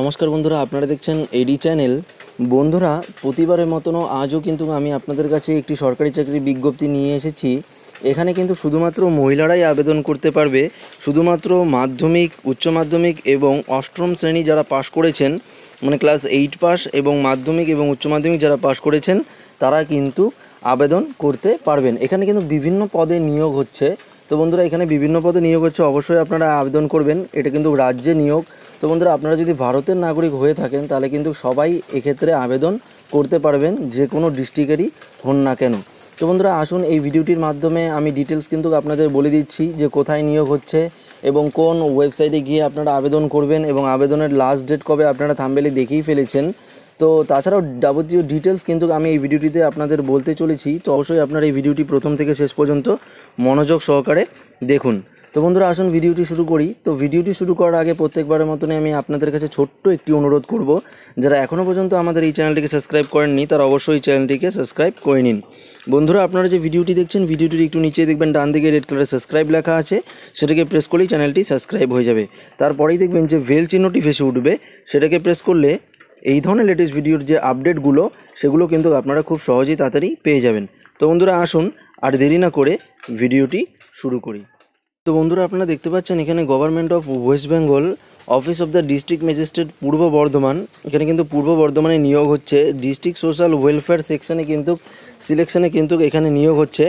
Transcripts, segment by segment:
নমস্কার বন্ধুরা আপনারা দেখছেন এডি চ্যানেল বন্ধুরা প্রতিবারের মতনও আজও কিন্তু আমি আপনাদের কাছে একটি সরকারি চাকরির বিজ্ঞপ্তি নিয়ে এসেছি এখানে কিন্তু শুধুমাত্র মহিলারাই আবেদন করতে পারবে শুধুমাত্র মাধ্যমিক উচ্চ মাধ্যমিক এবং অষ্টম শ্রেণী যারা পাশ করেছেন মানে ক্লাস এইট পাস এবং মাধ্যমিক এবং উচ্চ মাধ্যমিক যারা পাশ করেছেন তারা কিন্তু আবেদন করতে পারবেন এখানে কিন্তু বিভিন্ন পদে নিয়োগ হচ্ছে তো বন্ধুরা এখানে বিভিন্ন পদে নিয়োগ হচ্ছে অবশ্যই আপনারা আবেদন করবেন এটা কিন্তু রাজ্যে নিয়োগ তো বন্ধুরা আপনারা যদি ভারতের নাগরিক হয়ে থাকেন তাহলে কিন্তু সবাই এক্ষেত্রে আবেদন করতে পারবেন যে কোনো ডিস্ট্রিক্টেরই হন না কেন তো বন্ধুরা আসুন এই ভিডিওটির মাধ্যমে আমি ডিটেলস কিন্তু আপনাদের বলে দিচ্ছি যে কোথায় নিয়োগ হচ্ছে এবং কোন ওয়েবসাইটে গিয়ে আপনারা আবেদন করবেন এবং আবেদনের লাস্ট ডেট কবে আপনারা থামবেলি দেখেই ফেলেছেন তো তাছাড়াও যাবতীয় ডিটেলস কিন্তু আমি এই ভিডিওটিতে আপনাদের বলতে চলেছি তো অবশ্যই আপনার এই ভিডিওটি প্রথম থেকে শেষ পর্যন্ত মনোযোগ সহকারে দেখুন তো বন্ধুরা আসুন ভিডিওটি শুরু করি তো ভিডিওটি শুরু করার আগে প্রত্যেকবারের মতনই আমি আপনাদের কাছে ছোট্ট একটি অনুরোধ করব যারা এখনও পর্যন্ত আমাদের এই চ্যানেলটিকে সাবস্ক্রাইব করেননি তারা অবশ্যই চ্যানেলটিকে সাবস্ক্রাইব করে নিন বন্ধুরা আপনারা যে ভিডিওটি দেখছেন ভিডিওটির একটু নিচে দেখবেন ডান দিকে রেড কালারে সাবস্ক্রাইব লেখা আছে সেটাকে প্রেস করলেই চ্যানেলটি সাবস্ক্রাইব হয়ে যাবে তারপরেই দেখবেন যে ভেল চিহ্নটি ভেসে উঠবে সেটাকে প্রেস করলে এই ধরনের লেটেস্ট ভিডিওর যে আপডেটগুলো সেগুলো কিন্তু আপনারা খুব সহজেই তাড়াতাড়ি পেয়ে যাবেন তো বন্ধুরা আসুন আর দেরি না করে ভিডিওটি শুরু করি তো বন্ধুরা আপনারা দেখতে পাচ্ছেন এখানে government of West Bengal office of the district magistrate Purba Bardhaman এখানে কিন্তু পূর্ব বর্ধমানে নিয়োগ হচ্ছে ডিস্ট্রিক্ট সোশ্যাল ওয়েলফেয়ার সেকশানে কিন্তু সিলেকশানে কিন্তু এখানে নিয়োগ হচ্ছে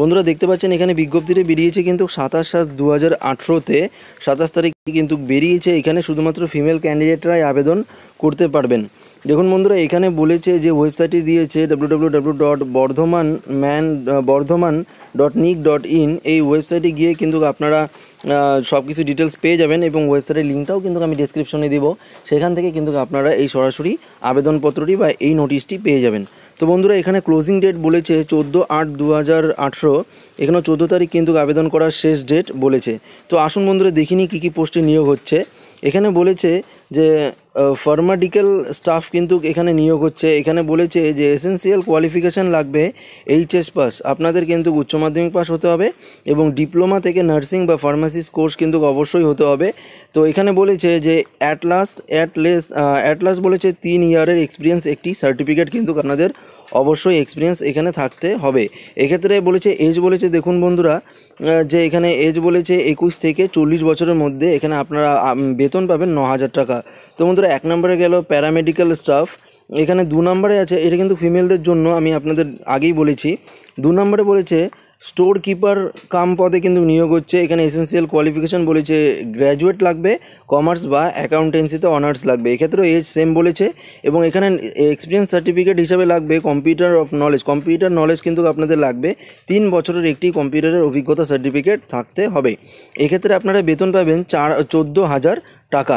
বন্ধুরা দেখতে পাচ্ছেন এখানে বিজ্ঞপ্তিতে বেরিয়েছে কিন্তু সাতাশ সাত দু হাজার আঠেরোতে সাতাশ তারিখ কিন্তু বেরিয়েছে এখানে শুধুমাত্র ফিমেল ক্যান্ডিডেটরাই আবেদন করতে পারবেন দেখুন বন্ধুরা এখানে বলেছে যে ওয়েবসাইটটি দিয়েছে ডাব্লিউডাব্লিউডাব্লিউ ডট বর্ধমান ম্যান Bardhaman dot nic dot in এই ওয়েবসাইটে গিয়ে কিন্তু আপনারা সব কিছু ডিটেলস পেয়ে যাবেন এবং ওয়েবসাইটের লিঙ্কটাও কিন্তু আমি ডিসক্রিপশনে দেবো সেখান থেকে কিন্তু আপনারা এই সরাসরি আবেদনপত্রটি বা এই নোটিশটি পেয়ে যাবেন তো বন্ধুরা এখানে ক্লোজিং ডেট বলেছে চোদ্দো আট দু হাজার আঠেরো এখানে চোদ্দো তারিখ কিন্তু আবেদন করার শেষ ডেট বলেছে তো আসুন বন্ধুরা দেখিনি কী কী পোস্টে নিয়োগ হচ্ছে এখানে বলেছে যে ফার্মাটিক্যাল স্টাফ কিন্তু এখানে নিয়োগ হচ্ছে এখানে বলেছে যে এসেন্সিয়াল কোয়ালিফিকেশান লাগবে এইচএস পাস আপনাদের কিন্তু উচ্চ মাধ্যমিক পাস হতে হবে এবং ডিপ্লোমা থেকে নার্সিং বা ফার্মাসিস কোর্স কিন্তু অবশ্যই হতে হবে তো এখানে বলেছে যে at last at least at last বলেছে তিন ইয়ারের এক্সপিরিয়েন্স একটি সার্টিফিকেট কিন্তু আপনাদের অবশ্যই এক্সপিরিয়েন্স এখানে থাকতে হবে এক্ষেত্রে বলেছে এজ বলেছে দেখুন বন্ধুরা যে এখানে এজ বলেছে একুশ থেকে চল্লিশ বছরের মধ্যে এখানে আপনারা বেতন পাবেন ন হাজার টাকা তো বন্ধুরা এক নম্বরে গেল প্যারামেডিক্যাল স্টাফ এখানে দু নম্বরে আছে এটা কিন্তু ফিমেলদের জন্য আমি আপনাদের আগেই বলেছি দু নম্বরে বলেছে স্টোর কিপার কাম পদে কিন্তু নিয়োগ হচ্ছে এখানে এসেন্সিয়াল কোয়ালিফিকেশান বলেছে গ্র্যাজুয়েট লাগবে কমার্স বা অ্যাকাউন্টেন্সিতে অনার্স লাগবে এক্ষেত্রেও এজ সেম বলেছে এবং এখানে এক্সপিরিয়েন্স সার্টিফিকেট হিসাবে লাগবে computer of knowledge computer knowledge কিন্তু আপনাদের লাগবে তিন বছরের একটি কম্পিউটারের অভিজ্ঞতা সার্টিফিকেট থাকতে হবে এক্ষেত্রে আপনারা বেতন পাবেন চার চোদ্দো হাজার টাকা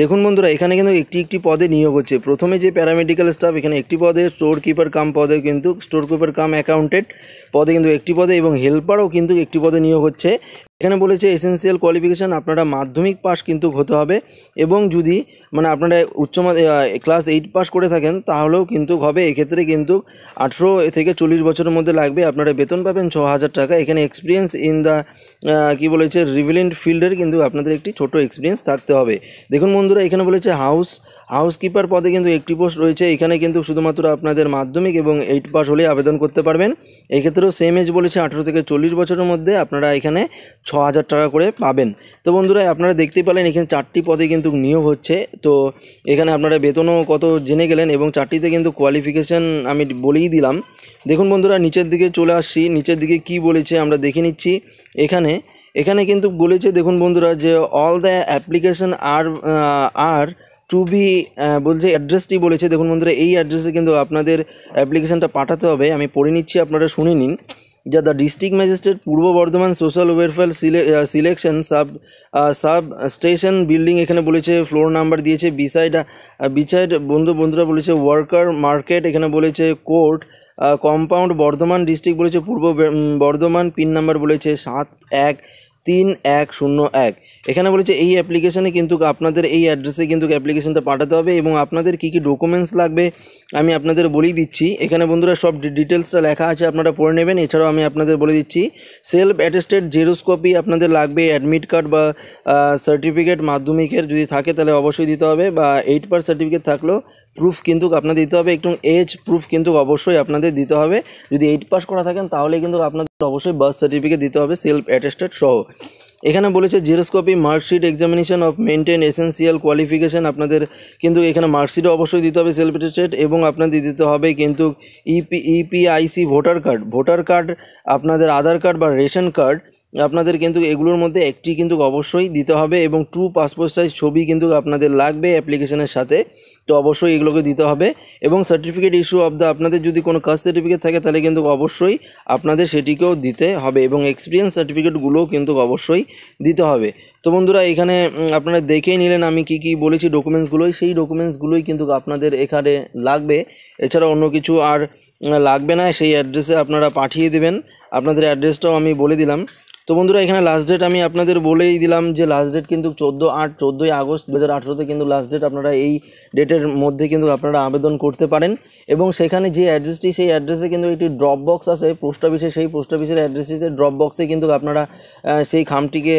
দেখুন বন্ধুরা এখানে কিন্তু একটি একটি পদে নিয়োগ হচ্ছে প্রথমে যে প্যারামেডিক্যাল স্টাফ এখানে একটি পদে স্টোর কিপার কাম পদে কিন্তু স্টোর কিপার কাম অ্যাকাউন্টেড পদে কিন্তু একটি পদে এবং হেল্পারও কিন্তু একটি পদে নিয়োগ হচ্ছে এখানে বলেছে এসেন্সিয়াল কোয়ালিফিকেশান আপনারা মাধ্যমিক পাস কিন্তু হতে হবে এবং যদি মানে আপনারা উচ্চ ক্লাস এইট পাস করে থাকেন তাহলেও কিন্তু হবে এক্ষেত্রে কিন্তু আঠেরো থেকে চল্লিশ বছরের মধ্যে লাগবে আপনারা বেতন পাবেন ছ হাজার টাকা এখানে এক্সপিরিয়েন্স ইন দ্য কি বলেছে রিভিলেন্ট ফিল্ডের কিন্তু আপনাদের একটি ছোট এক্সপিরিয়েন্স থাকতে হবে দেখুন বন্ধুরা এখানে বলেছে হাউস হাউসকিপার পদে কিন্তু একটি পোস্ট রয়েছে এখানে কিন্তু শুধুমাত্র আপনাদের মাধ্যমিক এবং এইট পাস হলে আবেদন করতে পারবেন এক্ষেত্রেও সেম এজ বলেছে আঠেরো থেকে চল্লিশ বছরের মধ্যে আপনারা এখানে ছ হাজার টাকা করে পাবেন তো বন্ধুরা আপনারা দেখতে পেলেন এখানে চারটি পদে কিন্তু নিয়োগ হচ্ছে তো এখানে আপনারা বেতনও কত জেনে গেলেন এবং চারটিতে কিন্তু কোয়ালিফিকেশান আমি বলেই দিলাম দেখুন বন্ধুরা নিচের দিকে চলে আসছি নিচের দিকে কি বলেছে আমরা দেখে নিচ্ছি এখানে এখানে কিন্তু বলেছে দেখুন বন্ধুরা যে all the application are are to be বলছে অ্যাড্রেসটি বলেছে দেখুন বন্ধুরা এই অ্যাড্রেসে কিন্তু আপনাদের অ্যাপ্লিকেশানটা পাঠাতে হবে আমি পড়ে নিচ্ছি আপনারা শুনে নিন যা the district magistrate Purba Bardhaman social welfare selection sub sub station building এখানে বলেছে ফ্লোর নাম্বার দিয়েছে বিসাইড বিসাইড বন্ধু বন্ধুরা বলেছে ওয়ার্কার মার্কেট এখানে বলেছে কোর্ট কম্পাউন্ড বর্ধমান ডিস্ট্রিক্ট বলেছে পূর্ব বর্ধমান পিন নাম্বার বলেছে সাত এক তিন এক শূন্য এক এখানে বলেছে এই অ্যাপ্লিকেশানে কিন্তু আপনাদের এই অ্যাড্রেসে কিন্তু অ্যাপ্লিকেশানটা পাঠাতে হবে এবং আপনাদের কি কি ডকুমেন্টস লাগবে আমি আপনাদের বলেই দিচ্ছি এখানে বন্ধুরা সব ডিটেলসটা লেখা আছে আপনারা পড়ে নেবেন এছাড়াও আমি আপনাদের বলে দিচ্ছি সেলফ অ্যাটেস্টেড জেরোস কপি আপনাদের লাগবে অ্যাডমিট কার্ড বা সার্টিফিকেট মাধ্যমিকের যদি থাকে তাহলে অবশ্যই দিতে হবে বা এইট পার সার্টিফিকেট থাকলেও প্রুফ কিন্তু আপনাদের দিতে হবে একটু এজ প্রুফ কিন্তু অবশ্যই আপনাদের দিতে হবে যদি এইট পাস করা থাকেন তাহলে কিন্তু আপনাদের অবশ্যই বার্থ সার্টিফিকেট দিতে হবে সেলফ অ্যাটেস্টেড সহ এখানে বলেছে xerox copy marksheet examination of maintain essential qualification আপনাদের কিন্তু এখানে মার্কশিটও অবশ্যই দিতে হবে সেলফ অ্যাটেস্টেড এবং আপনাদের দিতে হবে কিন্তু E P EPIC voter card voter card আপনাদের আধার কার্ড বা রেশন কার্ড আপনাদের কিন্তু এগুলোর মধ্যে একটি কিন্তু অবশ্যই দিতে হবে এবং টু পাসপোর্ট সাইজ ছবি কিন্তু আপনাদের লাগবে অ্যাপ্লিকেশনের সাথে তো অবশ্যই এগুলোকে দিতে হবে এবং সার্টিফিকেট ইস্যু অফ দ্য আপনাদের যদি কোনো কাস্ট সার্টিফিকেট থাকে তাহলে কিন্তু অবশ্যই আপনাদের সেটিকেও দিতে হবে এবং এক্সপিরিয়েন্স সার্টিফিকেটগুলোও কিন্তু অবশ্যই দিতে হবে তো বন্ধুরা এখানে আপনারা দেখেই নিলেন আমি কি কি বলেছি ডকুমেন্টসগুলোই সেই ডকুমেন্টসগুলোই কিন্তু আপনাদের এখানে লাগবে এছাড়া অন্য কিছু আর লাগবে না সেই অ্যাড্রেসে আপনারা পাঠিয়ে দেবেন আপনাদের অ্যাড্রেসটাও আমি বলে দিলাম তো বন্ধুরা এখানে লাস্ট ডেট আমি আপনাদের বলেই দিলাম যে লাস্ট ডেট কিন্তু চোদ্দো আট চোদ্দোই আগস্ট দু হাজার আঠেরোতে কিন্তু লাস্ট ডেট আপনারা এই ডেটের মধ্যে কিন্তু আপনারা আবেদন করতে পারেন এবং সেখানে যে অ্যাড্রেসটি সেই অ্যাড্রেসে কিন্তু একটি ড্রপ বক্স আছে পোস্ট অফিসে সেই পোস্ট অফিসের অ্যাড্রেসটিতে ড্রপ বক্সে কিন্তু আপনারা সেই খামটিকে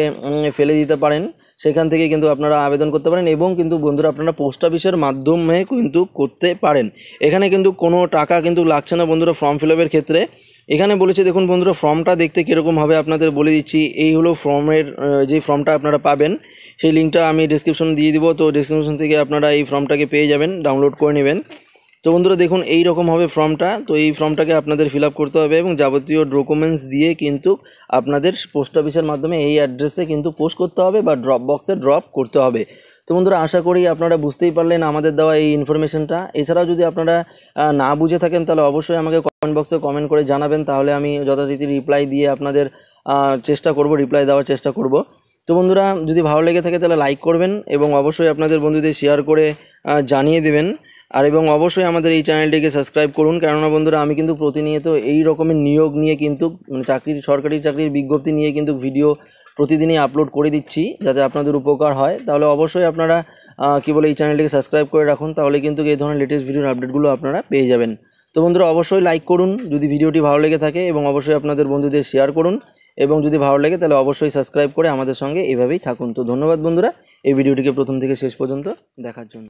ফেলে দিতে পারেন সেখান থেকে কিন্তু আপনারা আবেদন করতে পারেন এবং কিন্তু বন্ধুরা আপনারা পোস্ট অফিসের মাধ্যমে কিন্তু করতে পারেন এখানে কিন্তু কোনো টাকা কিন্তু লাগছে না বন্ধুরা ফর্ম ফিল ক্ষেত্রে এখানে বলেছে দেখুন বন্ধুরা ফর্মটা দেখতে কীরকম হবে আপনাদের বলে দিচ্ছি এই হলো ফর্মের যে ফর্মটা আপনারা পাবেন সেই লিঙ্কটা আমি ডিসক্রিপশন দিয়ে দিব তো ডিসক্রিপশন থেকে আপনারা এই ফর্মটাকে পেয়ে যাবেন ডাউনলোড করে নেবেন তো বন্ধুরা দেখুন এই রকম হবে ফর্মটা তো এই ফর্মটাকে আপনাদের ফিল করতে হবে এবং যাবতীয় ডকুমেন্টস দিয়ে কিন্তু আপনাদের পোস্ট অফিসের মাধ্যমে এই অ্যাড্রেসে কিন্তু পোস্ট করতে হবে বা ড্রপ বক্সে ড্রপ করতে হবে তো বন্ধুরা আশা করি আপনারা বুঝতেই পারলেন আমাদের দেওয়া এই ইনফরমেশনটা এছাড়াও যদি আপনারা না বুঝে থাকেন তাহলে অবশ্যই আমাকে কমেন্ট বক্সে কমেন্ট করে জানাবেন তাহলে আমি যথারীতি রিপ্লাই দিয়ে আপনাদের চেষ্টা করব রিপ্লাই দেওয়ার চেষ্টা করব তো বন্ধুরা যদি ভালো লেগে থাকে তাহলে লাইক করবেন এবং অবশ্যই আপনাদের বন্ধুদের শেয়ার করে জানিয়ে দেবেন আর এবং অবশ্যই আমাদের এই চ্যানেলটিকে সাবস্ক্রাইব করুন কেননা বন্ধুরা আমি কিন্তু প্রতিনিয়ত এই রকমের নিয়োগ নিয়ে কিন্তু মানে চাকরির সরকারি চাকরির বিজ্ঞপ্তি নিয়ে কিন্তু ভিডিও প্রতিদিনই আপলোড করে দিচ্ছি যাতে আপনাদের উপকার হয় তাহলে অবশ্যই আপনারা কী বলে এই চ্যানেলটিকে সাবস্ক্রাইব করে রাখুন তাহলে কিন্তু এই ধরনের লেটেস্ট ভিডিওর আপডেটগুলো আপনারা পেয়ে যাবেন তো বন্ধুরা অবশ্যই লাইক করুন যদি ভিডিওটি ভালো লেগে থাকে এবং অবশ্যই আপনাদের বন্ধুদের শেয়ার করুন এবং যদি ভালো লাগে তাহলে অবশ্যই সাবস্ক্রাইব করে আমাদের সঙ্গে এভাবেই থাকুন তো ধন্যবাদ বন্ধুরা এই ভিডিওটিকে প্রথম থেকে শেষ পর্যন্ত দেখার জন্য